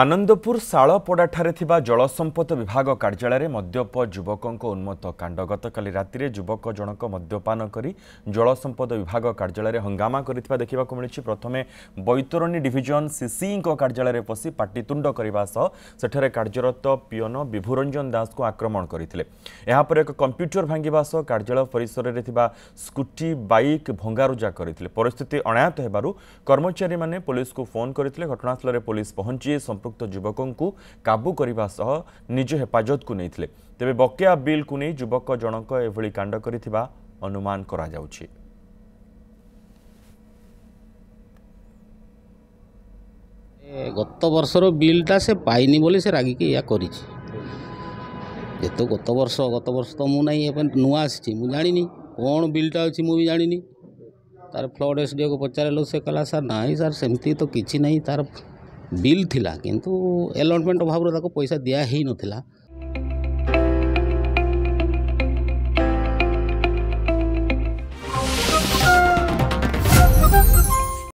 ଆନନ୍ଦପୁର ଶାଳପଡ଼ାଠାରେ ଥିବା ଜଳସମ୍ପଦ ବିଭାଗ କାର୍ଯ୍ୟାଳୟରେ ମଦ୍ୟପ ଯୁବକଙ୍କ ଉନ୍ମତ କାଣ୍ଡ ଗତକାଲି ରାତିରେ ଯୁବକ ଜଣକ ମଦ୍ୟପାନ କରି ଜଳସମ୍ପଦ ବିଭାଗ କାର୍ଯ୍ୟାଳୟରେ ହଙ୍ଗାମା କରିଥିବା ଦେଖିବାକୁ ମିଳିଛି ପ୍ରଥମେ ବୈତରଣୀ ଡିଭିଜନ ସିସିଇଙ୍କ କାର୍ଯ୍ୟାଳୟରେ ପଶି ପାଟିତୁଣ୍ଡ କରିବା ସହ ସେଠାରେ କାର୍ଯ୍ୟରତ ପିଅନ ବିଭୁରଞ୍ଜନ ଦାସଙ୍କୁ ଆକ୍ରମଣ କରିଥିଲେ ଏହାପରେ ଏକ କମ୍ପ୍ୟୁଟର ଭାଙ୍ଗିବା ସହ କାର୍ଯ୍ୟାଳୟ ପରିସରରେ ଥିବା ସ୍କୁଟି ବାଇକ୍ ଭଙ୍ଗାରୁଜା କରିଥିଲେ ପରିସ୍ଥିତି ଅଣାୟତ ହେବାରୁ କର୍ମଚାରୀମାନେ ପୋଲିସକୁ ଫୋନ୍ କରିଥିଲେ ଘଟଣାସ୍ଥଳରେ ପୋଲିସ ପହଞ୍ଚି ସମ୍ପୃକ୍ତ ଯୁବକଙ୍କୁ କାବୁ କରିବା ସହ ନିଜ ହେଫାଜତକୁ ନେଇଥିଲେ ତେବେ ବକେୟା ବିଲ୍କୁ ନେଇ ଯୁବକ ଜଣକ ଏଭଳି କାଣ୍ଡ କରିଥିବା ଅନୁମାନ କରାଯାଉଛି ଗତ ବର୍ଷର ବିଲ୍ଟା ସେ ପାଇନି ବୋଲି ସେ ରାଗିକି ଏହା କରିଛି ଯେହେତୁ ଗତ ବର୍ଷ ଗତ ବର୍ଷ ତ ମୁଁ ନାହିଁ ଏବେ ନୂଆ ଆସିଛି ମୁଁ ଜାଣିନି କ'ଣ ବିଲ୍ଟା ଅଛି ମୁଁ ବି ଜାଣିନି ତାର ଫ୍ଲଡ଼ ଏସ୍ ଡିଓକୁ ପଚାରିଲୁ ସେ କହିଲା ସାର୍ ନାହିଁ ସାର୍ ସେମିତି ତ କିଛି ନାହିଁ ତାର ବିଲ୍ ଥିଲା କିନ୍ତୁ ଆଲଟମେଣ୍ଟ ଅଭାବରୁ ତାକୁ ପଇସା ଦିଆ ହେଇନଥିଲା